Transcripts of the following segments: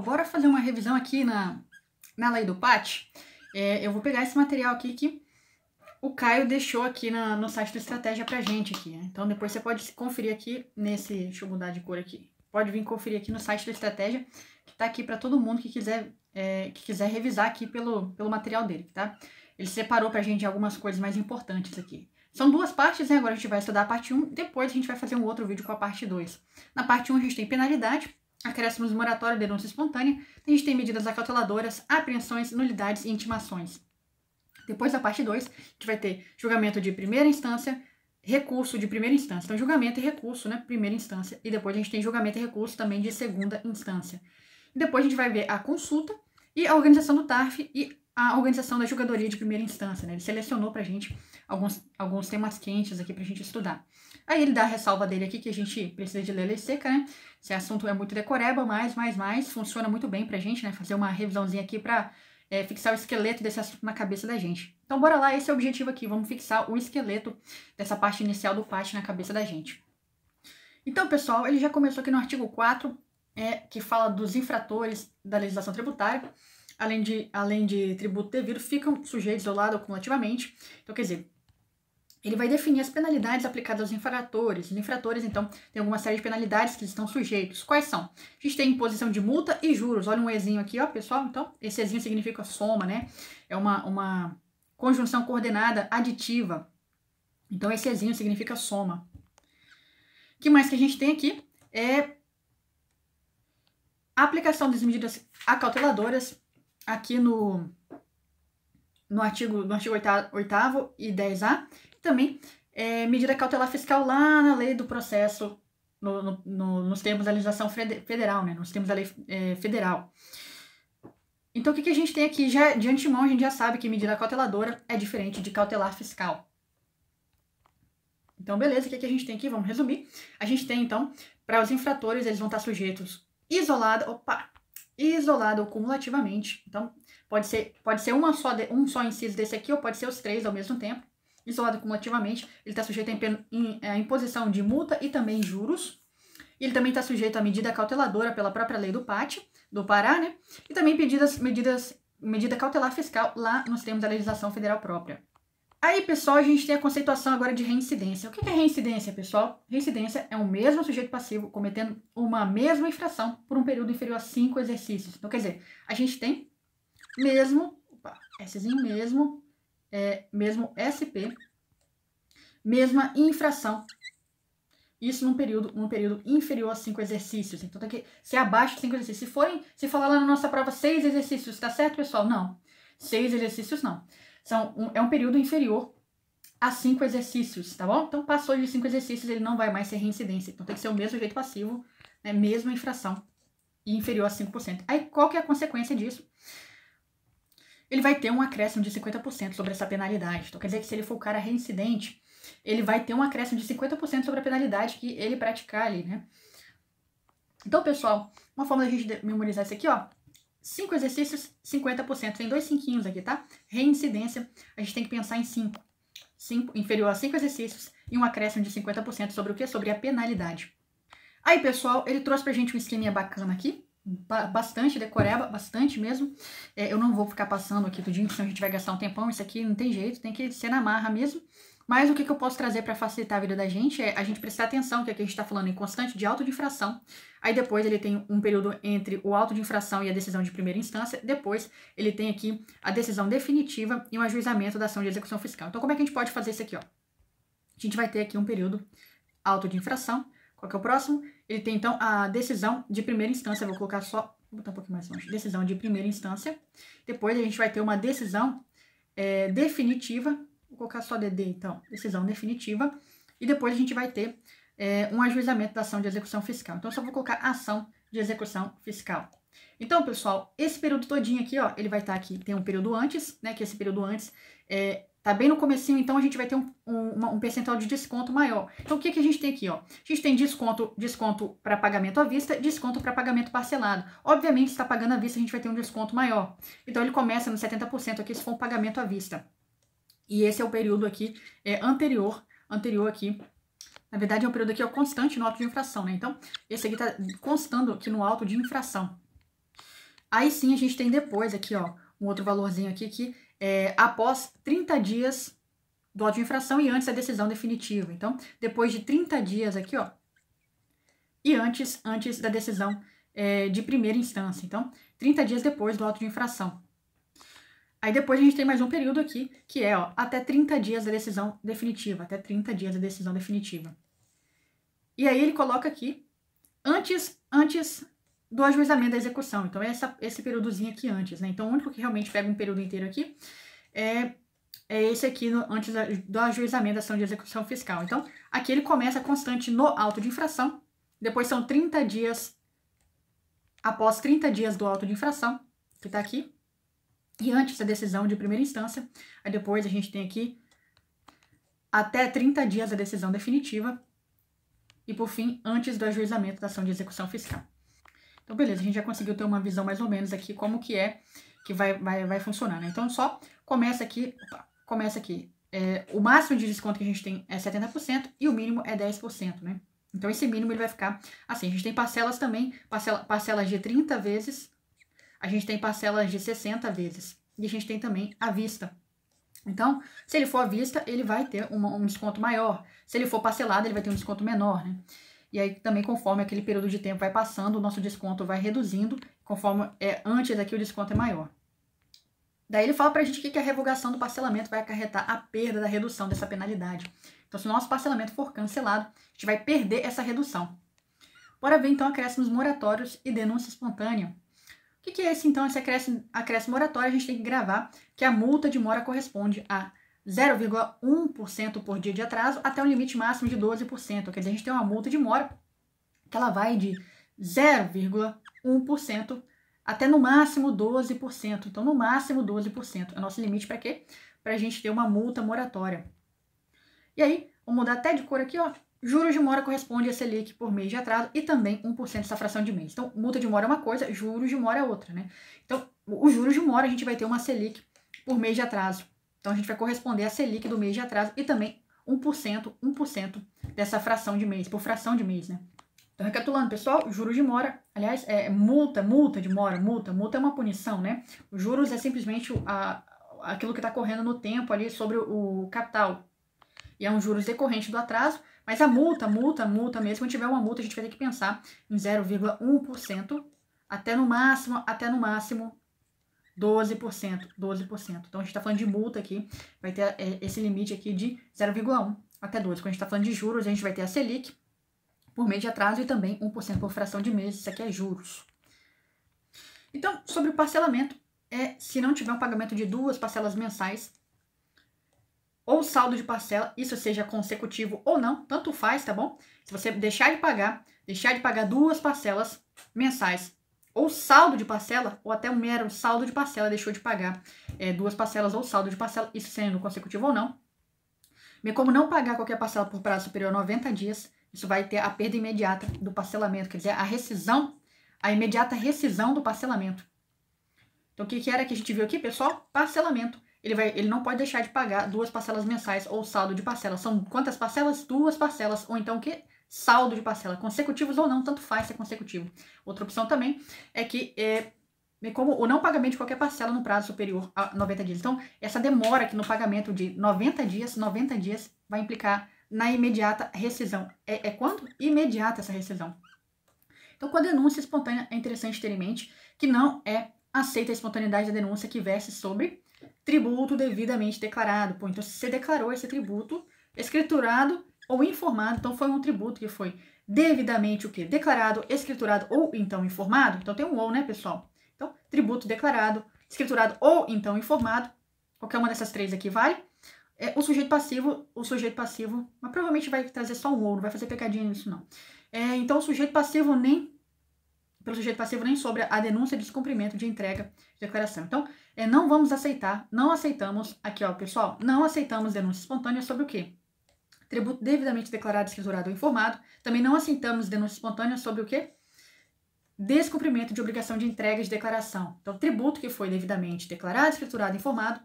Bora fazer uma revisão aqui na, na lei do PAT. É, eu vou pegar esse material aqui que o Caio deixou aqui na, no site do Estratégia pra gente aqui. Né? Então depois você pode conferir aqui nesse... Deixa eu mudar de cor aqui. Pode vir conferir aqui no site do Estratégia, que tá aqui para todo mundo que quiser, é, que quiser revisar aqui pelo, pelo material dele, tá? Ele separou pra gente algumas coisas mais importantes aqui. São duas partes, né? Agora a gente vai estudar a parte 1, depois a gente vai fazer um outro vídeo com a parte 2. Na parte 1 a gente tem penalidade, acréscimos moratório, denúncia espontânea, a gente tem medidas acauteladoras, apreensões, nulidades e intimações. Depois da parte 2, a gente vai ter julgamento de primeira instância, recurso de primeira instância. Então, julgamento e recurso, né? Primeira instância. E depois a gente tem julgamento e recurso também de segunda instância. E depois a gente vai ver a consulta e a organização do TARF e a organização da julgadoria de primeira instância, né? Ele selecionou pra gente alguns, alguns temas quentes aqui pra gente estudar. Aí ele dá a ressalva dele aqui que a gente precisa de ler lei seca, né? Esse assunto é muito decoreba, mas, mais, mais, funciona muito bem pra gente, né? Fazer uma revisãozinha aqui pra é, fixar o esqueleto desse assunto na cabeça da gente. Então, bora lá, esse é o objetivo aqui. Vamos fixar o esqueleto dessa parte inicial do PAT na cabeça da gente. Então, pessoal, ele já começou aqui no artigo 4, é, que fala dos infratores da legislação tributária além de, além de tributo devido, ficam sujeitos ao lado acumulativamente. Então, quer dizer, ele vai definir as penalidades aplicadas aos infratores. Os infratores, então, tem alguma série de penalidades que eles estão sujeitos. Quais são? A gente tem imposição de multa e juros. Olha um Ezinho aqui, ó, pessoal. Então, esse Ezinho significa soma, né? É uma, uma conjunção coordenada aditiva. Então, esse Ezinho significa soma. O que mais que a gente tem aqui? É a aplicação das medidas acauteladoras aqui no, no artigo, no artigo 8 e 10A, também é, medida cautelar fiscal lá na lei do processo, no, no, no, nos termos da legislação federal, né? Nos termos da lei é, federal. Então, o que, que a gente tem aqui? Já, de antemão, a gente já sabe que medida cauteladora é diferente de cautelar fiscal. Então, beleza, o que, que a gente tem aqui? Vamos resumir. A gente tem, então, para os infratores, eles vão estar sujeitos isolada. Opa! isolado cumulativamente. Então, pode ser, pode ser uma só de, um só inciso desse aqui, ou pode ser os três ao mesmo tempo. Isolado cumulativamente, ele está sujeito à é, imposição de multa e também juros. Ele também está sujeito à medida cauteladora pela própria lei do PAT, do Pará, né? E também pedidas, medidas, medida cautelar fiscal lá nos termos da legislação federal própria. Aí, pessoal, a gente tem a conceituação agora de reincidência. O que é reincidência, pessoal? Reincidência é o mesmo sujeito passivo cometendo uma mesma infração por um período inferior a cinco exercícios. Então, quer dizer, a gente tem mesmo, opa, Szinho mesmo, é, mesmo SP, mesma infração. Isso num período, num período inferior a cinco exercícios. Então tem que ser abaixo de cinco exercícios. Se forem, se falar lá na nossa prova seis exercícios, tá certo, pessoal? Não. Seis exercícios não. São um, é um período inferior a cinco exercícios, tá bom? Então, passou de cinco exercícios, ele não vai mais ser reincidência. Então, tem que ser o mesmo jeito passivo, né? mesma infração, e inferior a 5%. Aí, qual que é a consequência disso? Ele vai ter um acréscimo de 50% sobre essa penalidade. Então, quer dizer que se ele for o cara reincidente, ele vai ter um acréscimo de 50% sobre a penalidade que ele praticar ali, né? Então, pessoal, uma forma da gente memorizar isso aqui, ó, 5 exercícios, 50%. Tem dois cinquinhos aqui, tá? Reincidência, a gente tem que pensar em 5. inferior a 5 exercícios e um acréscimo de 50% sobre o que? Sobre a penalidade. Aí, pessoal, ele trouxe pra gente um esqueminha bacana aqui, bastante decoreba, bastante mesmo. É, eu não vou ficar passando aqui tudinho, senão a gente vai gastar um tempão. Isso aqui não tem jeito, tem que ser na marra mesmo. Mas o que, que eu posso trazer para facilitar a vida da gente é a gente prestar atenção que aqui a gente está falando em constante de auto de infração. Aí depois ele tem um período entre o auto de infração e a decisão de primeira instância. Depois ele tem aqui a decisão definitiva e um ajuizamento da ação de execução fiscal. Então como é que a gente pode fazer isso aqui? Ó? A gente vai ter aqui um período auto de infração. Qual que é o próximo? Ele tem então a decisão de primeira instância. Eu vou colocar só Vou botar um pouquinho mais longe. Decisão de primeira instância. Depois a gente vai ter uma decisão é, definitiva. Vou colocar só DD, então, decisão definitiva. E depois a gente vai ter é, um ajuizamento da ação de execução fiscal. Então, eu só vou colocar ação de execução fiscal. Então, pessoal, esse período todinho aqui, ó, ele vai estar tá aqui, tem um período antes, né, que esse período antes é, tá bem no comecinho, então a gente vai ter um, um, um percentual de desconto maior. Então, o que, que a gente tem aqui, ó? A gente tem desconto, desconto para pagamento à vista, desconto para pagamento parcelado. Obviamente, se está pagando à vista, a gente vai ter um desconto maior. Então, ele começa no 70% aqui, se for um pagamento à vista. E esse é o período aqui é, anterior, anterior aqui. Na verdade, é um período aqui é constante no auto de infração, né? Então, esse aqui tá constando aqui no auto de infração. Aí sim, a gente tem depois aqui, ó, um outro valorzinho aqui que é após 30 dias do auto de infração e antes da decisão definitiva. Então, depois de 30 dias aqui, ó, e antes, antes da decisão é, de primeira instância. Então, 30 dias depois do auto de infração. Aí depois a gente tem mais um período aqui, que é ó, até 30 dias da decisão definitiva, até 30 dias da decisão definitiva. E aí ele coloca aqui antes antes do ajuizamento da execução. Então é esse períodozinho aqui antes, né? Então o único que realmente pega um período inteiro aqui é é esse aqui no, antes da, do ajuizamento da ação de execução fiscal. Então, aqui ele começa constante no auto de infração, depois são 30 dias após 30 dias do auto de infração, que está aqui, e antes da decisão de primeira instância, aí depois a gente tem aqui até 30 dias a decisão definitiva e, por fim, antes do ajuizamento da ação de execução fiscal. Então, beleza, a gente já conseguiu ter uma visão mais ou menos aqui como que é que vai, vai, vai funcionar, né? Então, só começa aqui, opa, começa aqui. É, o máximo de desconto que a gente tem é 70% e o mínimo é 10%, né? Então, esse mínimo ele vai ficar assim. A gente tem parcelas também, parcela, parcelas de 30 vezes a gente tem parcelas de 60 vezes. E a gente tem também à vista. Então, se ele for à vista, ele vai ter uma, um desconto maior. Se ele for parcelado, ele vai ter um desconto menor, né? E aí, também, conforme aquele período de tempo vai passando, o nosso desconto vai reduzindo. Conforme é antes aqui, o desconto é maior. Daí ele fala pra gente que, que a revogação do parcelamento vai acarretar a perda da redução dessa penalidade. Então, se o nosso parcelamento for cancelado, a gente vai perder essa redução. Bora ver então acréscimos moratórios e denúncia espontânea. E que é esse, então, esse acréscimo, acréscimo moratório a gente tem que gravar que a multa de mora corresponde a 0,1% por dia de atraso até um limite máximo de 12%. Quer dizer, a gente tem uma multa de mora que ela vai de 0,1% até no máximo 12%. Então, no máximo 12% é o nosso limite para quê? Para a gente ter uma multa moratória. E aí, vou mudar até de cor aqui, ó, Juros de mora corresponde a Selic por mês de atraso e também 1% dessa fração de mês. Então, multa de mora é uma coisa, juros de mora é outra, né? Então, os juros de mora a gente vai ter uma Selic por mês de atraso. Então, a gente vai corresponder a Selic do mês de atraso e também 1%, 1% dessa fração de mês, por fração de mês, né? Então, recapitulando, pessoal, juros de mora, aliás, é, é multa, multa de mora, multa, multa é uma punição, né? Os juros é simplesmente a, aquilo que está correndo no tempo ali sobre o capital. E é um juros decorrente do atraso, mas a multa, multa, multa mesmo, quando tiver uma multa, a gente vai ter que pensar em 0,1% até no máximo, até no máximo 12%, 12%. Então a gente está falando de multa aqui, vai ter é, esse limite aqui de 0,1 até 12. Quando a gente está falando de juros, a gente vai ter a Selic por mês de atraso e também 1% por fração de mês, isso aqui é juros. Então, sobre o parcelamento, é se não tiver um pagamento de duas parcelas mensais, ou saldo de parcela, isso seja consecutivo ou não, tanto faz, tá bom? Se você deixar de pagar, deixar de pagar duas parcelas mensais, ou saldo de parcela, ou até um mero saldo de parcela, deixou de pagar é, duas parcelas ou saldo de parcela, isso sendo consecutivo ou não. Bem como não pagar qualquer parcela por prazo superior a 90 dias, isso vai ter a perda imediata do parcelamento, quer dizer, a rescisão, a imediata rescisão do parcelamento. Então, o que, que era que a gente viu aqui, pessoal? Parcelamento. Ele, vai, ele não pode deixar de pagar duas parcelas mensais ou saldo de parcela São quantas parcelas? Duas parcelas. Ou então o quê? Saldo de parcela. Consecutivos ou não, tanto faz ser é consecutivo. Outra opção também é que é, é, como o não pagamento de qualquer parcela no prazo superior a 90 dias. Então, essa demora aqui no pagamento de 90 dias, 90 dias vai implicar na imediata rescisão. É, é quando? Imediata essa rescisão. Então, com a denúncia espontânea, é interessante ter em mente que não é aceita a espontaneidade da denúncia que verse sobre tributo devidamente declarado. Pô, então, se você declarou esse tributo, escriturado ou informado, então foi um tributo que foi devidamente o quê? Declarado, escriturado ou então informado. Então tem um ou, né, pessoal? Então, tributo declarado, escriturado ou então informado. Qualquer uma dessas três aqui vale. É, o sujeito passivo, o sujeito passivo, mas provavelmente vai trazer só um ou, não vai fazer pecadinha nisso, não. É, então, o sujeito passivo nem pelo sujeito passivo nem sobre a denúncia de descumprimento de entrega de declaração. Então, é, não vamos aceitar, não aceitamos, aqui ó, pessoal, não aceitamos denúncia espontânea sobre o quê? Tributo devidamente declarado, escriturado ou informado. Também não aceitamos denúncia espontânea sobre o quê? Descumprimento de obrigação de entrega de declaração. Então, tributo que foi devidamente declarado, escriturado, informado,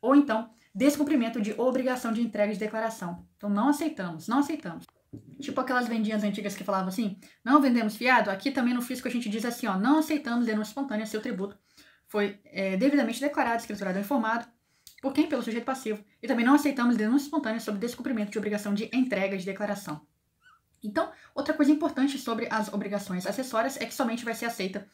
ou então descumprimento de obrigação de entrega de declaração. Então, não aceitamos, não aceitamos. Tipo aquelas vendinhas antigas que falavam assim, não vendemos fiado. Aqui também no fisco a gente diz assim, ó, não aceitamos denúncia espontânea, seu tributo foi é, devidamente declarado, escriturado ou informado por quem pelo sujeito passivo. E também não aceitamos denúncia espontânea sobre descumprimento de obrigação de entrega de declaração. Então, outra coisa importante sobre as obrigações acessórias é que somente vai ser aceita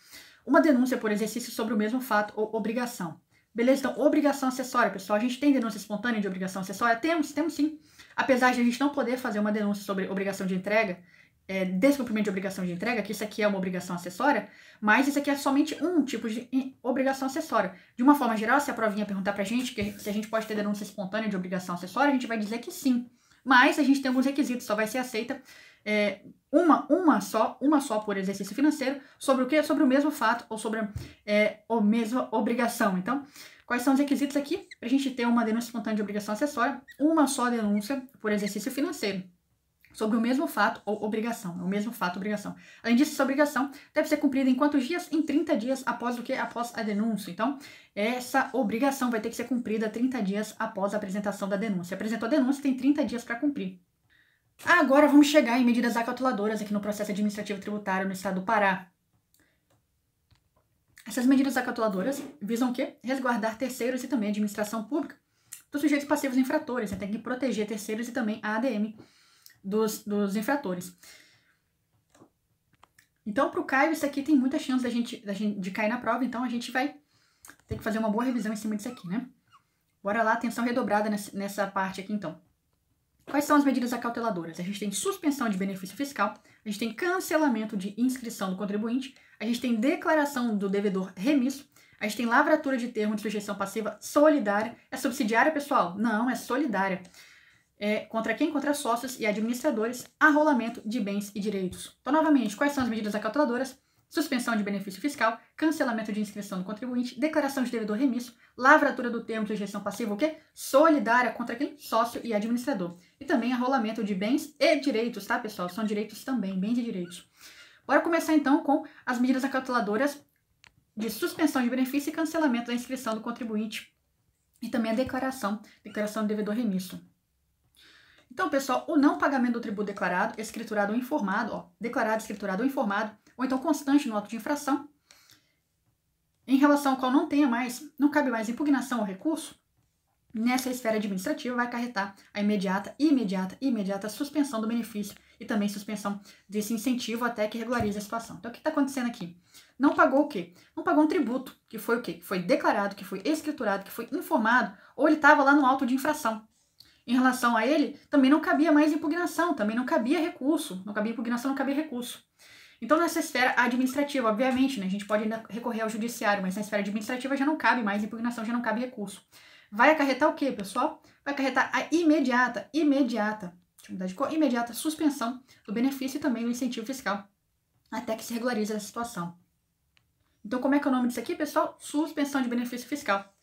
uma denúncia por exercício sobre o mesmo fato ou obrigação. Beleza? Então, obrigação acessória, pessoal. A gente tem denúncia espontânea de obrigação acessória? Temos, temos sim. Apesar de a gente não poder fazer uma denúncia sobre obrigação de entrega, é, descumprimento de obrigação de entrega, que isso aqui é uma obrigação acessória, mas isso aqui é somente um tipo de obrigação acessória. De uma forma geral, se a provinha perguntar pra gente que, se a gente pode ter denúncia espontânea de obrigação acessória, a gente vai dizer que sim. Mas a gente tem alguns requisitos, só vai ser aceita é, uma, uma só, uma só por exercício financeiro, sobre o que? Sobre o mesmo fato ou sobre é, a mesma obrigação. Então, quais são os requisitos aqui para a gente ter uma denúncia espontânea de obrigação acessória? Uma só denúncia por exercício financeiro sobre o mesmo fato ou obrigação, o mesmo fato ou obrigação. Além disso, essa obrigação deve ser cumprida em quantos dias? Em 30 dias após o que? Após a denúncia. Então, essa obrigação vai ter que ser cumprida 30 dias após a apresentação da denúncia. Apresentou a denúncia, tem 30 dias para cumprir. Agora vamos chegar em medidas acauteladoras aqui no processo administrativo tributário no estado do Pará. Essas medidas acauteladoras visam o quê? Resguardar terceiros e também a administração pública dos sujeitos passivos infratores. Você Tem que proteger terceiros e também a ADM dos, dos infratores. Então, para o Caio, isso aqui tem muita chance da gente, da gente, de cair na prova, então a gente vai ter que fazer uma boa revisão em cima disso aqui, né? Bora lá, atenção redobrada nessa parte aqui, então. Quais são as medidas acauteladoras? A gente tem suspensão de benefício fiscal, a gente tem cancelamento de inscrição do contribuinte, a gente tem declaração do devedor remisso, a gente tem lavratura de termo de sujeição passiva solidária. É subsidiária, pessoal? Não, é solidária. É, contra quem? Contra sócios e administradores, arrolamento de bens e direitos. Então, novamente, quais são as medidas acauteladoras? suspensão de benefício fiscal, cancelamento de inscrição do contribuinte, declaração de devedor remisso, lavratura do termo de gestão passiva, o quê? Solidária contra quem? Sócio e administrador. E também arrolamento de bens e direitos, tá, pessoal? São direitos também, bens e direitos. Bora começar então com as medidas acauteladoras de suspensão de benefício e cancelamento da inscrição do contribuinte e também a declaração, declaração do devedor remisso. Então, pessoal, o não pagamento do tributo declarado, escriturado ou informado, ó, declarado, escriturado ou informado, ou então constante no auto de infração, em relação ao qual não tenha mais, não cabe mais impugnação ou recurso, nessa esfera administrativa vai acarretar a imediata, imediata, imediata suspensão do benefício e também suspensão desse incentivo até que regularize a situação. Então, o que está acontecendo aqui? Não pagou o quê? Não pagou um tributo, que foi o quê? Que foi declarado, que foi escriturado, que foi informado, ou ele estava lá no auto de infração. Em relação a ele, também não cabia mais impugnação, também não cabia recurso. Não cabia impugnação, não cabia recurso. Então, nessa esfera administrativa, obviamente, né, a gente pode ainda recorrer ao judiciário, mas na esfera administrativa já não cabe mais impugnação, já não cabe recurso. Vai acarretar o quê, pessoal? Vai acarretar a imediata, imediata, deixa eu mudar de cor, imediata suspensão do benefício e também do incentivo fiscal, até que se regularize essa situação. Então, como é que é o nome disso aqui, pessoal? Suspensão de benefício fiscal.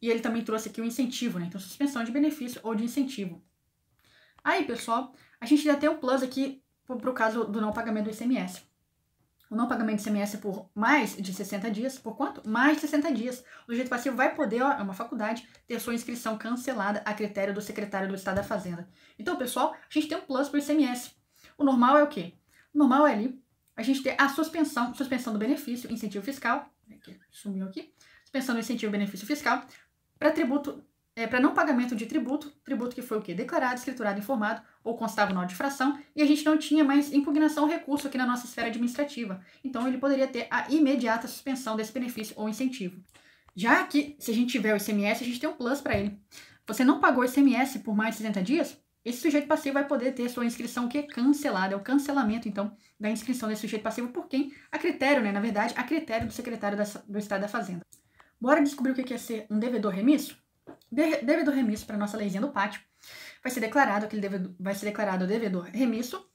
E ele também trouxe aqui o incentivo, né? Então, suspensão de benefício ou de incentivo. Aí, pessoal, a gente já tem um plus aqui para o caso do não pagamento do ICMS. O não pagamento do ICMS é por mais de 60 dias, por quanto? Mais de 60 dias. O jeito passivo vai poder, ó, é uma faculdade, ter sua inscrição cancelada a critério do secretário do Estado da Fazenda. Então, pessoal, a gente tem um plus para o ICMS. O normal é o quê? O normal é ali a gente ter a suspensão, suspensão do benefício, incentivo fiscal, aqui, né, sumiu aqui, suspensão do incentivo benefício fiscal, para tributo é, para não pagamento de tributo, tributo que foi o quê? Declarado, escriturado, informado ou constava nó de fração, e a gente não tinha mais impugnação ou recurso aqui na nossa esfera administrativa. Então ele poderia ter a imediata suspensão desse benefício ou incentivo. Já que, se a gente tiver o ICMS, a gente tem um plus para ele. Você não pagou o ICMS por mais de 60 dias? Esse sujeito passivo vai poder ter sua inscrição que é cancelada, é o cancelamento, então, da inscrição desse sujeito passivo por quem? A critério, né? Na verdade, a critério do secretário da, do Estado da Fazenda. Bora descobrir o que é ser um devedor remisso? devedor remisso para nossa leizinha do pátio. Vai ser declarado aquele devedor, vai ser declarado devedor remisso,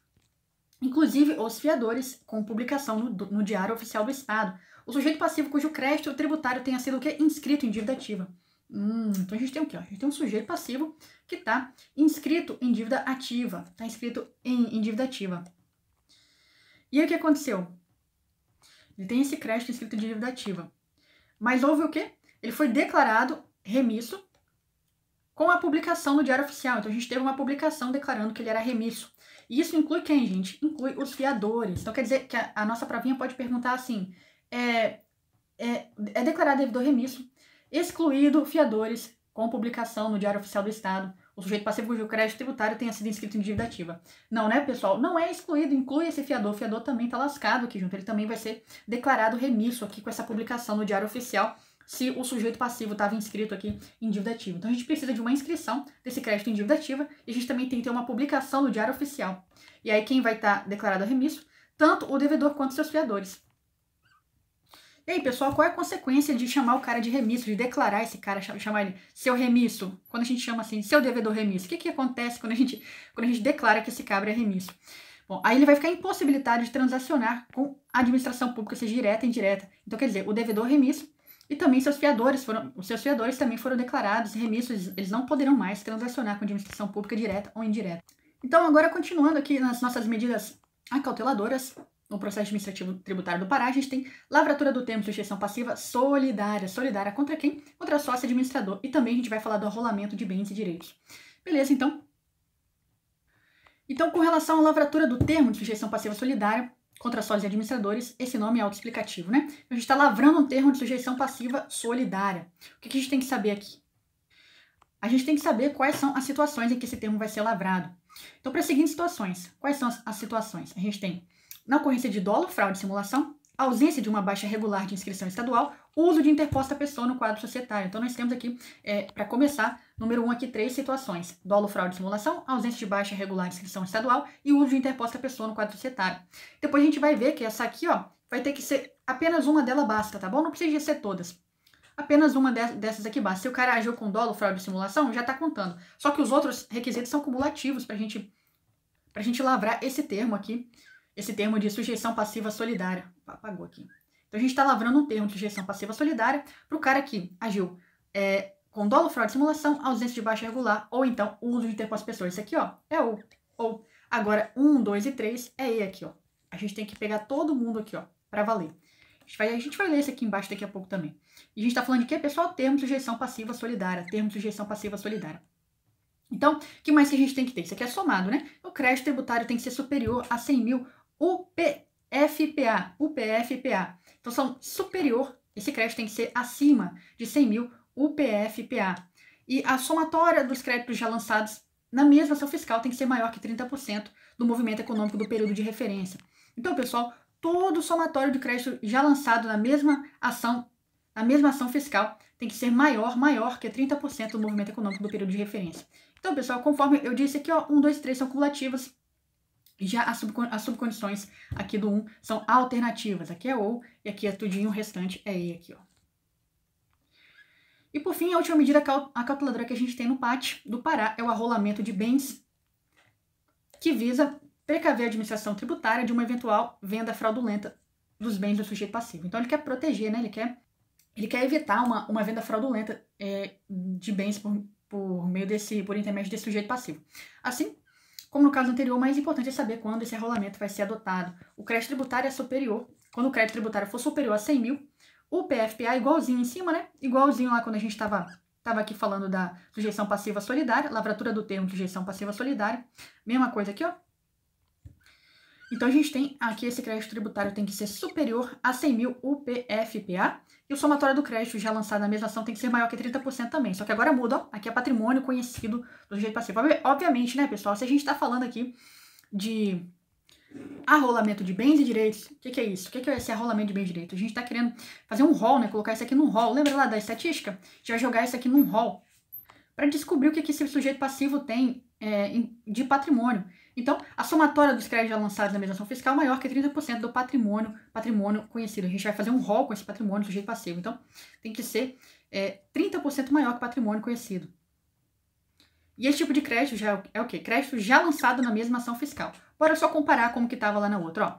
inclusive os fiadores, com publicação no, no Diário Oficial do Estado. O sujeito passivo cujo crédito tributário tenha sido o quê? inscrito em dívida ativa. Hum, então a gente tem o quê? A gente tem um sujeito passivo que está inscrito em dívida ativa. Está inscrito em, em dívida ativa. E aí o que aconteceu? Ele tem esse crédito inscrito em dívida ativa. Mas houve o quê? Ele foi declarado remisso com a publicação no Diário Oficial. Então a gente teve uma publicação declarando que ele era remisso. E isso inclui quem, gente? Inclui os fiadores. Então quer dizer que a, a nossa provinha pode perguntar assim: é, é, é declarado devedor remisso, excluído fiadores com publicação no Diário Oficial do Estado. O sujeito passivo cujo crédito tributário tenha sido inscrito em dívida ativa. Não, né, pessoal? Não é excluído, inclui esse fiador. O fiador também está lascado aqui junto. Ele também vai ser declarado remisso aqui com essa publicação no Diário Oficial se o sujeito passivo estava inscrito aqui em dívida ativa. Então a gente precisa de uma inscrição desse crédito em dívida ativa e a gente também tem que ter uma publicação no diário oficial. E aí quem vai estar tá declarado remisso, tanto o devedor quanto seus fiadores. E aí, pessoal, qual é a consequência de chamar o cara de remisso, de declarar esse cara, chamar ele seu remisso? Quando a gente chama assim, seu devedor remisso, o que, que acontece quando a, gente, quando a gente declara que esse cabra é remisso? Bom, aí ele vai ficar impossibilitado de transacionar com a administração pública, seja direta ou indireta. Então, quer dizer, o devedor remisso e também seus fiadores foram, os seus fiadores também foram declarados remissos, eles não poderão mais transacionar com a administração pública direta ou indireta. Então, agora continuando aqui nas nossas medidas acauteladoras, no processo administrativo tributário do Pará, a gente tem lavratura do termo de sujeição passiva solidária. Solidária contra quem? Contra sócio administrador. E também a gente vai falar do arrolamento de bens e direitos. Beleza, então? Então, com relação à lavratura do termo de sujeição passiva solidária, contra sócios e administradores, esse nome é autoexplicativo, né? A gente está lavrando um termo de sujeição passiva solidária. O que a gente tem que saber aqui? A gente tem que saber quais são as situações em que esse termo vai ser lavrado. Então, para as seguintes situações, quais são as, situações? A gente tem na ocorrência de dolo, fraude e simulação, ausência de uma baixa regular de inscrição estadual, uso de interposta pessoa no quadro societário. Então, nós temos aqui, é, para começar, Número 1 um aqui, três situações. Dolo, fraude, simulação, ausência de baixa irregular de inscrição estadual e uso de interposta pessoa no quadro societário. Depois a gente vai ver que essa aqui, ó, vai ter que ser apenas uma dela basta, tá bom? Não precisa ser todas. Apenas uma dessas aqui basta. Se o cara agiu com dolo, fraude e simulação, já tá contando. Só que os outros requisitos são cumulativos pra gente, pra gente lavrar esse termo aqui, esse termo de sujeição passiva solidária. Apagou aqui. Então a gente tá lavrando um termo de sujeição passiva solidária pro cara que agiu é, com dolo, fraude, simulação, ausência de baixa regular ou então uso de tempo às pessoas. Isso aqui, ó, é o ou. Agora, 1, 2 e 3 é E aqui, ó. A gente tem que pegar todo mundo aqui, ó, para valer. A gente, vai, a gente vai ler isso aqui embaixo daqui a pouco também. E a gente tá falando de quê, pessoal? Termo de sujeição passiva solidária. Termo de sujeição passiva solidária. Então, o que mais que a gente tem que ter? Isso aqui é somado, né? O crédito tributário tem que ser superior a 100 mil UPFPA. UPFPA. Então, são superior, esse crédito tem que ser acima de 100 mil UPF-PA. E a somatória dos créditos já lançados na mesma ação fiscal tem que ser maior que 30% do movimento econômico do período de referência. Então, pessoal, todo o somatório de crédito já lançado na mesma ação, na mesma ação fiscal, tem que ser maior, maior que 30% do movimento econômico do período de referência. Então, pessoal, conforme eu disse aqui, ó, 1, 2, 3 são cumulativas, já as, as subcondições aqui do 1 são alternativas. Aqui é ou e aqui é tudinho, o restante é e aqui, ó. E por fim, a última medida acauteladora que a gente tem no PAT do Pará é o arrolamento de bens, que visa precaver a administração tributária de uma eventual venda fraudulenta dos bens do sujeito passivo. Então ele quer proteger, né? Ele quer, ele quer evitar uma, uma venda fraudulenta é, de bens por, por meio desse, por intermédio desse sujeito passivo. Assim, como no caso anterior, o mais importante é saber quando esse arrolamento vai ser adotado. O crédito tributário é superior, quando o crédito tributário for superior a 100 mil, o PFPA igualzinho em cima, né? Igualzinho lá quando a gente estava tava aqui falando da sujeição passiva solidária, lavratura do termo sujeição passiva solidária. Mesma coisa aqui, ó. Então, a gente tem aqui esse crédito tributário tem que ser superior a 100 mil UPFPA e o somatório do crédito já lançado na mesma ação tem que ser maior que 30% também. Só que agora muda, ó, aqui é patrimônio conhecido do sujeito passivo. Obviamente, né, pessoal, se a gente está falando aqui de Arrolamento de bens e direitos. O que, que, é isso? O que, que, é esse arrolamento de bens e direitos? A gente está querendo fazer um rol, né? Colocar isso aqui num rol. Lembra lá da estatística? A gente vai jogar isso aqui num rol para descobrir o que, que esse sujeito passivo tem é, de patrimônio. Então, a somatória dos créditos já lançados na mediação fiscal é maior que 30% do patrimônio, patrimônio conhecido. A gente vai fazer um rol com esse patrimônio do sujeito passivo. Então, tem que ser é, 30% maior que o patrimônio conhecido. E esse tipo de crédito já é o é quê? Crédito já lançado na mesma ação fiscal. Agora é só comparar como que estava lá na outra, ó.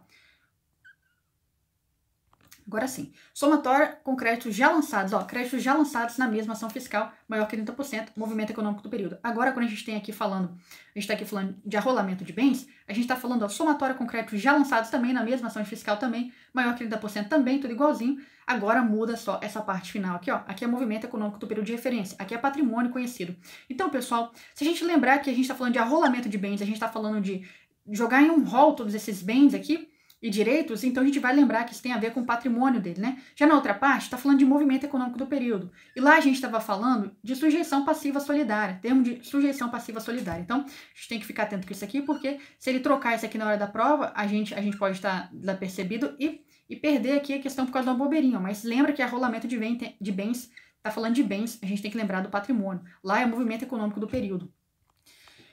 Agora sim, somatória com créditos já lançados, ó, créditos já lançados na mesma ação fiscal, maior que 30%, movimento econômico do período. Agora, quando a gente tem aqui falando, a gente está aqui falando de arrolamento de bens, a gente está falando, ó, somatória com créditos já lançados também, na mesma ação fiscal também, maior que 30% também, tudo igualzinho. Agora muda só essa parte final aqui, ó, aqui é movimento econômico do período de referência, aqui é patrimônio conhecido. Então, pessoal, se a gente lembrar que a gente está falando de arrolamento de bens, a gente está falando de jogar em um rol todos esses bens aqui e direitos, então a gente vai lembrar que isso tem a ver com o patrimônio dele, né? Já na outra parte, está falando de movimento econômico do período. E lá a gente estava falando de sujeição passiva solidária, termo de sujeição passiva solidária. Então, a gente tem que ficar atento com isso aqui, porque se ele trocar isso aqui na hora da prova, a gente, a gente pode estar tá percebido e, e perder aqui a questão por causa de uma bobeirinha. Mas lembra que é de, de bens, está falando de bens, a gente tem que lembrar do patrimônio. Lá é o movimento econômico do período.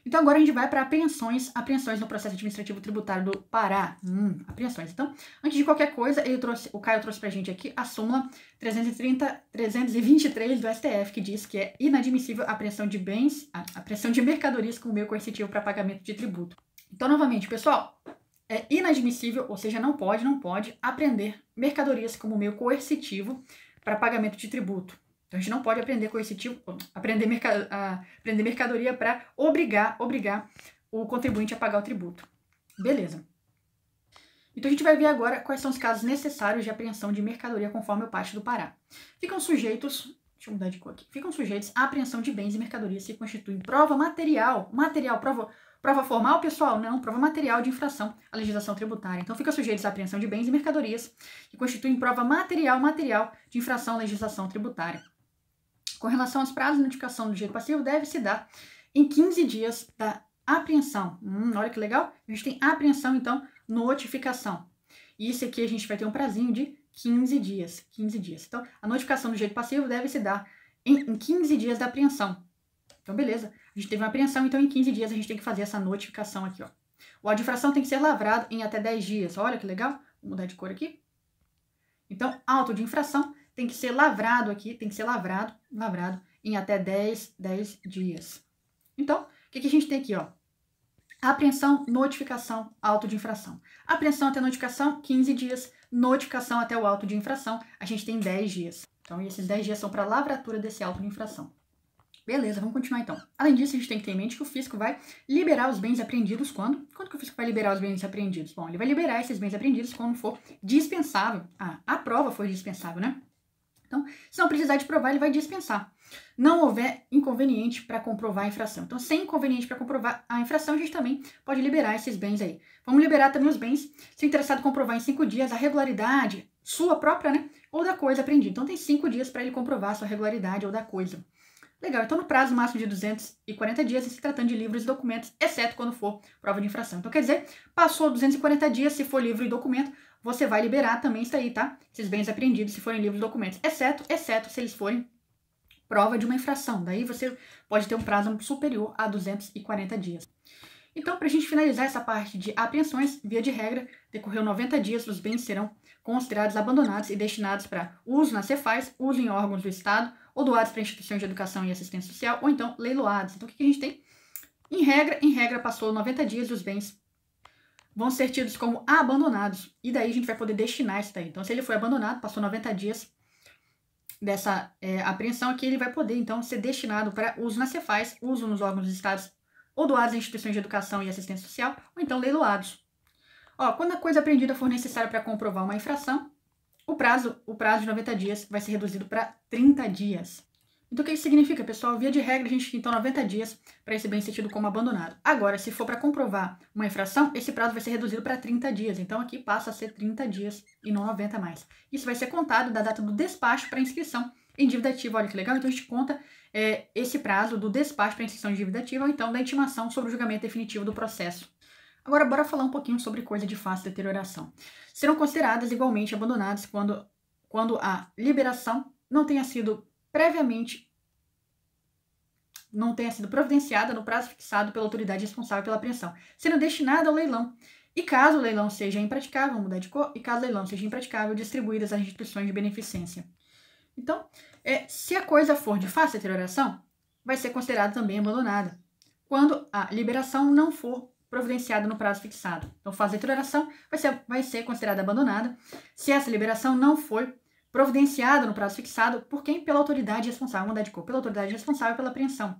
Então agora a gente vai para apreensões, apreensões no processo administrativo tributário do Pará. Hum, apreensões. Então, antes de qualquer coisa, ele trouxe, o Caio trouxe pra gente aqui a súmula 330, 323 do STF, que diz que é inadmissível a apreensão de bens, a apreensão de mercadorias com meio coercitivo para pagamento de tributo. Então, novamente, pessoal, é inadmissível, ou seja, não pode, não pode apreender mercadorias como meio coercitivo para pagamento de tributo. Então a gente não pode aprender coercitivo, aprender, merca, aprender mercadoria para obrigar, obrigar o contribuinte a pagar o tributo. Beleza. Então a gente vai ver agora quais são os casos necessários de apreensão de mercadoria conforme o Pátio do Pará. Ficam sujeitos, deixa eu mudar de cor aqui, ficam sujeitos à apreensão de bens e mercadorias que constituem prova material, material, prova, prova formal, pessoal? Não, prova material de infração à legislação tributária. Então ficam sujeitos à apreensão de bens e mercadorias que constituem prova material, material de infração à legislação tributária. Com relação aos prazos de notificação do direito passivo, deve se dar em 15 dias da apreensão. Hum, olha que legal. A gente tem apreensão, então, notificação. E isso aqui a gente vai ter um prazinho de 15 dias. 15 dias. Então, a notificação do direito passivo deve se dar em, em 15 dias da apreensão. Então, beleza. A gente teve uma apreensão, então em 15 dias a gente tem que fazer essa notificação aqui, ó. O ódio de infração tem que ser lavrado em até 10 dias. Olha que legal. Vou mudar de cor aqui. Então, auto de infração tem que ser lavrado aqui, tem que ser lavrado, lavrado em até 10, 10 dias. Então, o que, que a gente tem aqui, ó? Apreensão, notificação, auto de infração. Apreensão até notificação, 15 dias. Notificação até o auto de infração, a gente tem 10 dias. Então, esses 10 dias são para lavratura desse auto de infração. Beleza, vamos continuar então. Além disso, a gente tem que ter em mente que o fisco vai liberar os bens apreendidos quando? Quando que o fisco vai liberar os bens apreendidos? Bom, ele vai liberar esses bens apreendidos quando for dispensável. Ah, a prova foi dispensável, né? Então, se não precisar de provar, ele vai dispensar. Não houver inconveniente para comprovar a infração. Então, sem inconveniente para comprovar a infração, a gente também pode liberar esses bens aí. Vamos liberar também os bens, se interessado comprovar em cinco dias a regularidade sua própria, né? Ou da coisa apreendida. Então, tem cinco dias para ele comprovar a sua regularidade ou da coisa. Legal, então no prazo máximo de 240 dias, se tratando de livros e documentos, exceto quando for prova de infração. Então, quer dizer, passou 240 dias, se for livro e documento, você vai liberar também isso aí, tá? Esses bens apreendidos, se forem livros documentos, exceto, exceto se eles forem prova de uma infração. Daí você pode ter um prazo superior a 240 dias. Então, para a gente finalizar essa parte de apreensões, via de regra, decorreu 90 dias, os bens serão considerados abandonados e destinados para uso nas Cefaz, uso em órgãos do Estado, ou doados para instituições de educação e assistência social, ou então leiloados. Então, o que, que a gente tem? Em regra, em regra, passou 90 dias e os bens vão ser tidos como abandonados. E daí a gente vai poder destinar isso daí. Então, se ele foi abandonado, passou 90 dias dessa é, apreensão aqui, ele vai poder, então, ser destinado para uso nas Cefais, uso nos órgãos dos estados ou doados em instituições de educação e assistência social, ou então leiloados. Ó, quando a coisa apreendida for necessária para comprovar uma infração, o prazo, o prazo de 90 dias vai ser reduzido para 30 dias. Então, o que isso significa, pessoal? Via de regra, a gente tem então 90 dias para esse bem sentido como abandonado. Agora, se for para comprovar uma infração, esse prazo vai ser reduzido para 30 dias. Então, aqui passa a ser 30 dias e não 90 mais. Isso vai ser contado da data do despacho para inscrição em dívida ativa. Olha que legal. Então, a gente conta é, esse prazo do despacho para inscrição em dívida ativa, ou então da intimação sobre o julgamento definitivo do processo. Agora, bora falar um pouquinho sobre coisa de fácil deterioração. Serão consideradas igualmente abandonadas quando, quando a liberação não tenha sido previamente não tenha sido providenciada no prazo fixado pela autoridade responsável pela apreensão, sendo destinada ao leilão. E caso o leilão seja impraticável, mudar de cor, e caso o leilão seja impraticável, distribuídas às instituições de beneficência. Então, é, se a coisa for de fácil deterioração, vai ser considerada também abandonada, quando a liberação não for providenciada no prazo fixado. Então, fase de deterioração vai ser, vai ser considerada abandonada se essa liberação não foi Providenciada no prazo fixado por quem pela autoridade responsável, mudar de cor, pela autoridade responsável pela apreensão.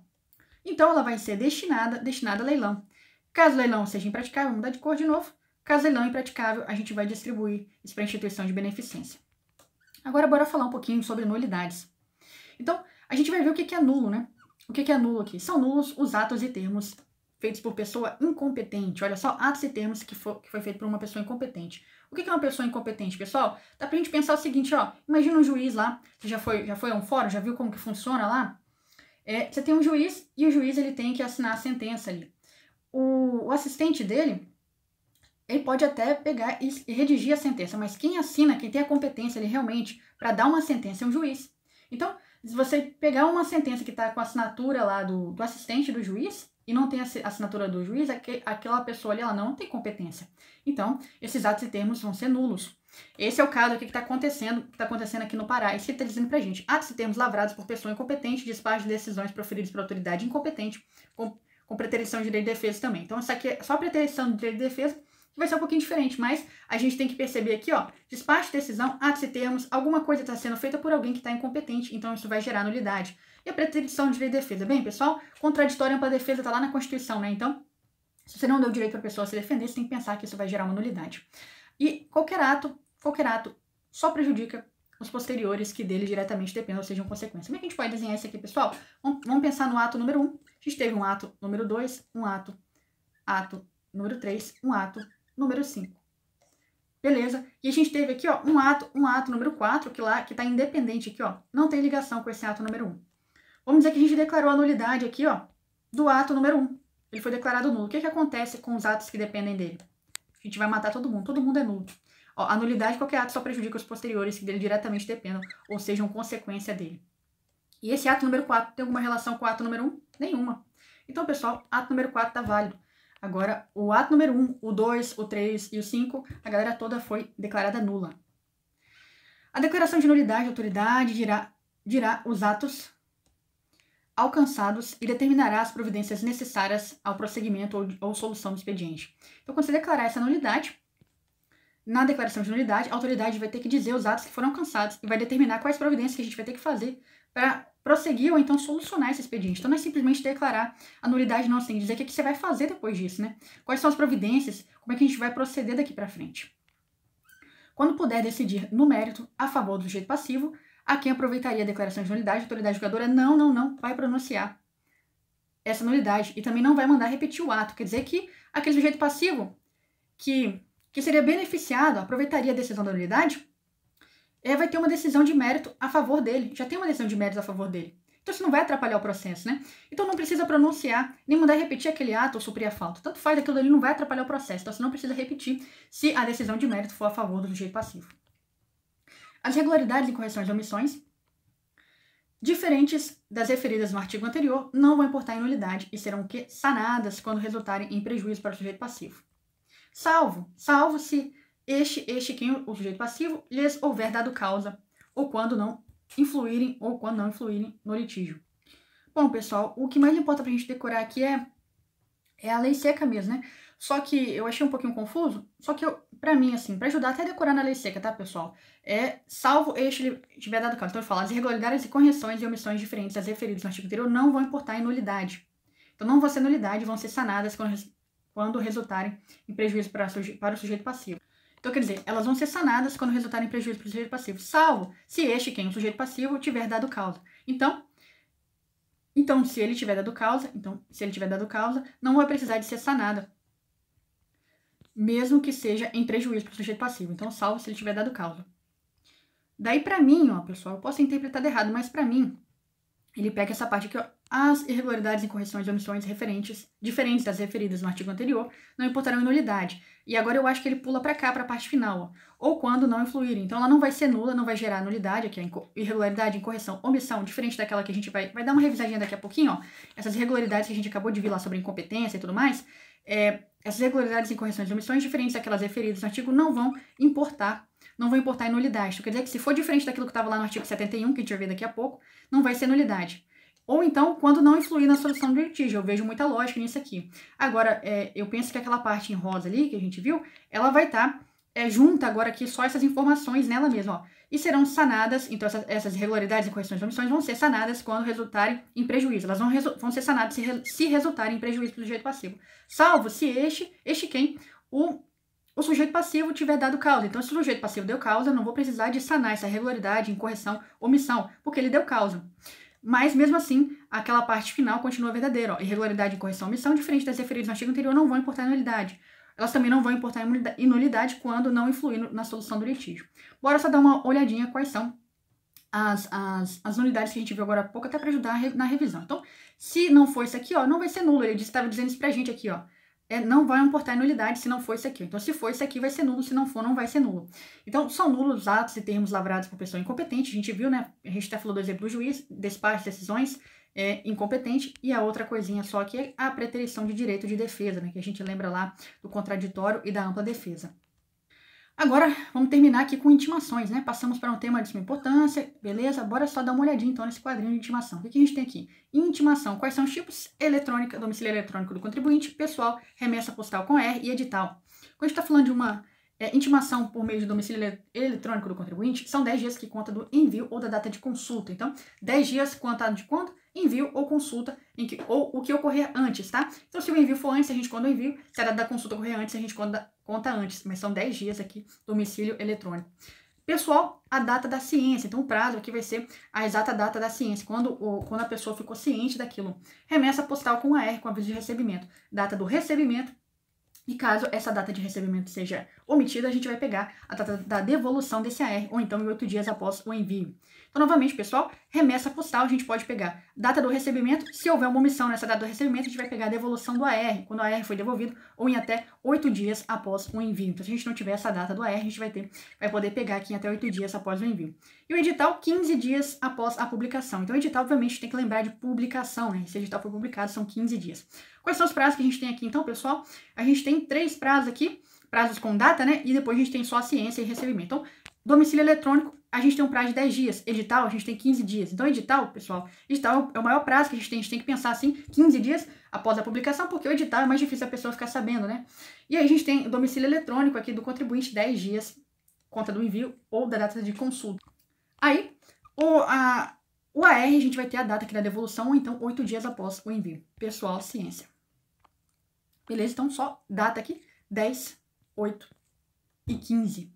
Então ela vai ser destinada, destinada a leilão. Caso o leilão seja impraticável, mudar de cor de novo. Caso o leilão é impraticável, a gente vai distribuir isso para a instituição de beneficência. Agora bora falar um pouquinho sobre nulidades. Então, a gente vai ver o que é nulo, né? O que é nulo aqui? São nulos os atos e termos feitos por pessoa incompetente. Olha só, atos e termos que, for, que foi feito por uma pessoa incompetente. O que é uma pessoa incompetente, pessoal? Dá pra gente pensar o seguinte, ó. Imagina um juiz lá, você já foi, já foi a um fórum, já viu como que funciona lá? É, você tem um juiz e o juiz ele tem que assinar a sentença ali. O, o assistente dele, ele pode até pegar e, e redigir a sentença, mas quem assina, quem tem a competência ali realmente para dar uma sentença é um juiz. Então, se você pegar uma sentença que está com a assinatura lá do, do assistente do juiz, e não tem a assinatura do juiz, é aquela pessoa ali ela não tem competência. Então, esses atos e termos vão ser nulos. Esse é o caso aqui que está acontecendo, que está acontecendo aqui no Pará. Isso está dizendo para gente. Atos e termos lavrados por pessoa incompetente, despacho de decisões proferidas por autoridade incompetente, com, com de direito de defesa também. Então, isso aqui é só preterição de direito de defesa, que vai ser um pouquinho diferente, mas a gente tem que perceber aqui, ó, despacho, decisão, atos e termos, alguma coisa está sendo feita por alguém que está incompetente, então isso vai gerar nulidade. E a pretensão de defesa? Bem, pessoal, contraditória é ampla defesa está lá na Constituição, né? Então, se você não deu direito para a pessoa se defender, você tem que pensar que isso vai gerar uma nulidade. E qualquer ato, qualquer ato só prejudica os posteriores que dele diretamente dependam ou sejam consequência. Como é que a gente pode desenhar isso aqui, pessoal? Vamos pensar no ato número 1. Um. A gente teve um ato número 2, um ato, ato número 3, um ato número 5. Beleza? E a gente teve aqui, ó, um ato, um ato número 4, que lá que está independente aqui, ó, não tem ligação com esse ato número 1. Um. Vamos dizer que a gente declarou a nulidade aqui, ó, do ato número 1. Ele foi declarado nulo. O que, que acontece com os atos que dependem dele? A gente vai matar todo mundo, todo mundo é nulo. Ó, a nulidade de qualquer ato só prejudica os posteriores que dele diretamente dependam, ou sejam consequência dele. E esse ato número 4 tem alguma relação com o ato número 1? Nenhuma. Então, pessoal, ato número 4 tá válido. Agora, o ato número 1, o 2, o 3 e o 5, a galera toda foi declarada nula. A declaração de nulidade de autoridade dirá, dirá os atos alcançados e determinará as providências necessárias ao prosseguimento ou, ou solução do expediente. Então, quando você declarar essa nulidade, na declaração de nulidade, a autoridade vai ter que dizer os atos que foram alcançados e vai determinar quais providências que a gente vai ter que fazer para prosseguir ou então solucionar esse expediente. Então, não é simplesmente declarar a nulidade, não, assim, dizer o que, é que você vai fazer depois disso, né? Quais são as providências, como é que a gente vai proceder daqui para frente. Quando puder decidir no mérito a favor do sujeito passivo, a quem aproveitaria a declaração de nulidade, a autoridade julgadora não, não, não vai pronunciar essa nulidade e também não vai mandar repetir o ato. Quer dizer que aquele sujeito passivo que, que seria beneficiado, aproveitaria a decisão da nulidade, é, vai ter uma decisão de mérito a favor dele, já tem uma decisão de mérito a favor dele. Então isso não vai atrapalhar o processo, né? Então não precisa pronunciar, nem mandar repetir aquele ato ou suprir a falta. Tanto faz, aquilo ali não vai atrapalhar o processo. Então você não precisa repetir se a decisão de mérito for a favor do sujeito passivo as regularidades e correções de omissões diferentes das referidas no artigo anterior não vão importar em nulidade e serão que sanadas quando resultarem em prejuízo para o sujeito passivo. Salvo, salvo se este, este quem o sujeito passivo lhes houver dado causa ou quando não influírem ou quando não influírem no litígio. Bom, pessoal, o que mais importa para a gente decorar aqui é, é a lei seca mesmo, né? Só que eu achei um pouquinho confuso, só que eu para mim, assim, para ajudar até decorar na lei seca, tá, pessoal? É, salvo este tiver dado caso. Então, eu falo, as irregularidades e correções e omissões diferentes às referidas no artigo anterior não vão importar em nulidade. Então, não vão ser nulidade, vão ser sanadas quando, quando resultarem em prejuízo para, para o sujeito passivo. Então, quer dizer, elas vão ser sanadas quando resultarem em prejuízo para o sujeito passivo, salvo se este, quem é o sujeito passivo, tiver dado causa. Então, então, se ele tiver dado causa, então, se ele tiver dado causa, não vai precisar de ser sanada mesmo que seja em prejuízo para o sujeito passivo. Então, salvo se ele tiver dado causa. Daí, para mim, ó, pessoal, eu posso ter interpretado errado, mas para mim, ele pega essa parte aqui, ó. As irregularidades, incorreções e omissões referentes, diferentes das referidas no artigo anterior, não importarão em nulidade. E agora eu acho que ele pula para cá, para a parte final, ó. Ou quando não influírem. Então, ela não vai ser nula, não vai gerar nulidade, aqui, é a Irregularidade, incorreção, omissão, diferente daquela que a gente vai. Vai dar uma revisadinha daqui a pouquinho, ó. Essas irregularidades que a gente acabou de vir lá sobre incompetência e tudo mais. É, essas regularidades e correções de omissões diferentes daquelas referidas no artigo não vão importar, não vão importar em nulidade. Isso quer dizer que se for diferente daquilo que estava lá no artigo 71, que a gente vai ver daqui a pouco, não vai ser nulidade. Ou então, quando não influir na solução do litígio. Eu vejo muita lógica nisso aqui. Agora, é, eu penso que aquela parte em rosa ali, que a gente viu, ela vai estar tá, é, junta agora aqui só essas informações nela mesma. Ó e serão sanadas, então essas, essas irregularidades e correções de omissões vão ser sanadas quando resultarem em prejuízo. Elas vão, vão ser sanadas se, re se resultarem em prejuízo do sujeito passivo, salvo se este, este quem, o, o sujeito passivo tiver dado causa. Então, se o sujeito passivo deu causa, eu não vou precisar de sanar essa irregularidade, incorreção, omissão, porque ele deu causa. Mas, mesmo assim, aquela parte final continua verdadeira. Ó. Irregularidade, correção, omissão, diferente das referidas no artigo anterior, não vão importar a nulidade elas também não vão importar em nulidade quando não influir na solução do litígio. Bora só dar uma olhadinha quais são as, as, as nulidades que a gente viu agora há pouco, até para ajudar na revisão. Então, se não for isso aqui, ó, não vai ser nulo. Ele estava dizendo isso pra gente aqui, ó. É, não vai importar em nulidade se não for isso aqui. Então, se for isso aqui, vai ser nulo, se não for, não vai ser nulo. Então, são nulos atos e termos lavrados por pessoa incompetente. A gente viu, né? A gente até falou do exemplo do juiz, despacho, decisões, é, incompetente, e a outra coisinha só que é a preterição de direito de defesa, né, que a gente lembra lá do contraditório e da ampla defesa. Agora, vamos terminar aqui com intimações, né? Passamos para um tema de suma importância, beleza? Bora só dar uma olhadinha então nesse quadrinho de intimação. O que, a gente tem aqui? Intimação, quais são os tipos? Eletrônica, domicílio eletrônico do contribuinte, pessoal, remessa postal com R e edital. Quando a gente está falando de uma é, intimação por meio de domicílio eletrônico do contribuinte são 10 dias que conta do envio ou da data de consulta. Então, 10 dias contado de quando envio ou consulta, em que, ou o que ocorrer antes, tá? Então, se o envio for antes, a gente conta o envio. Se a data da consulta ocorrer antes, a gente conta, conta antes. Mas são 10 dias aqui, domicílio eletrônico. Pessoal, a data da ciência. Então, o prazo aqui vai ser a exata data da ciência, quando, o, quando a pessoa ficou ciente daquilo. Remessa postal com AR, com aviso de recebimento. Data do recebimento e caso essa data de recebimento seja omitida, a gente vai pegar a data da devolução desse AR, ou então em oito dias após o envio. Então, novamente, pessoal, remessa postal, a gente pode pegar data do recebimento. Se houver uma omissão nessa data do recebimento, a gente vai pegar a devolução do AR, quando o AR foi devolvido, ou em até oito dias após o envio. Então, se a gente não tiver essa data do AR, a gente vai, ter, vai poder pegar aqui em até oito dias após o envio. E o edital, 15 dias após a publicação. Então, o edital, obviamente, tem que lembrar de publicação, né? Se o edital for publicado, são 15 dias. Quais são os prazos que a gente tem aqui, então, pessoal? A gente tem três prazos aqui, prazos com data, né? E depois a gente tem só a ciência e recebimento. Então, domicílio eletrônico, a gente tem um prazo de 10 dias. Edital, a gente tem 15 dias. Então, edital, pessoal, edital é o maior prazo que a gente tem. A gente tem que pensar assim, 15 dias após a publicação, porque o edital é mais difícil a pessoa ficar sabendo, né? E aí a gente tem o domicílio eletrônico aqui do contribuinte, 10 dias, conta do envio ou da data de consulta. Aí, o, a, o AR a gente vai ter a data aqui da devolução, ou então 8 dias após o envio. Pessoal, ciência. Beleza? Então, só data aqui, 10, 8 e 15.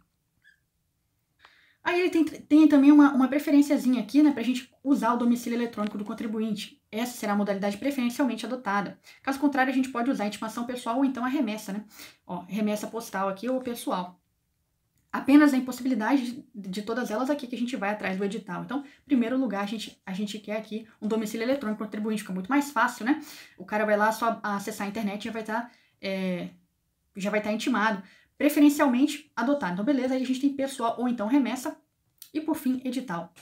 Aí ele tem, tem também uma, uma preferenciazinha aqui, né, para a gente usar o domicílio eletrônico do contribuinte. Essa será a modalidade preferencialmente adotada. Caso contrário, a gente pode usar a intimação pessoal ou então a remessa, né? Ó, remessa postal aqui ou pessoal. Apenas a impossibilidade de, de todas elas aqui que a gente vai atrás do edital. Então, em primeiro lugar, a gente, a gente quer aqui um domicílio eletrônico contribuinte, que é muito mais fácil, né? O cara vai lá só acessar a internet e já vai estar. Tá, é, tá intimado preferencialmente adotar. Então, beleza, aí a gente tem pessoal ou então remessa. E por fim, edital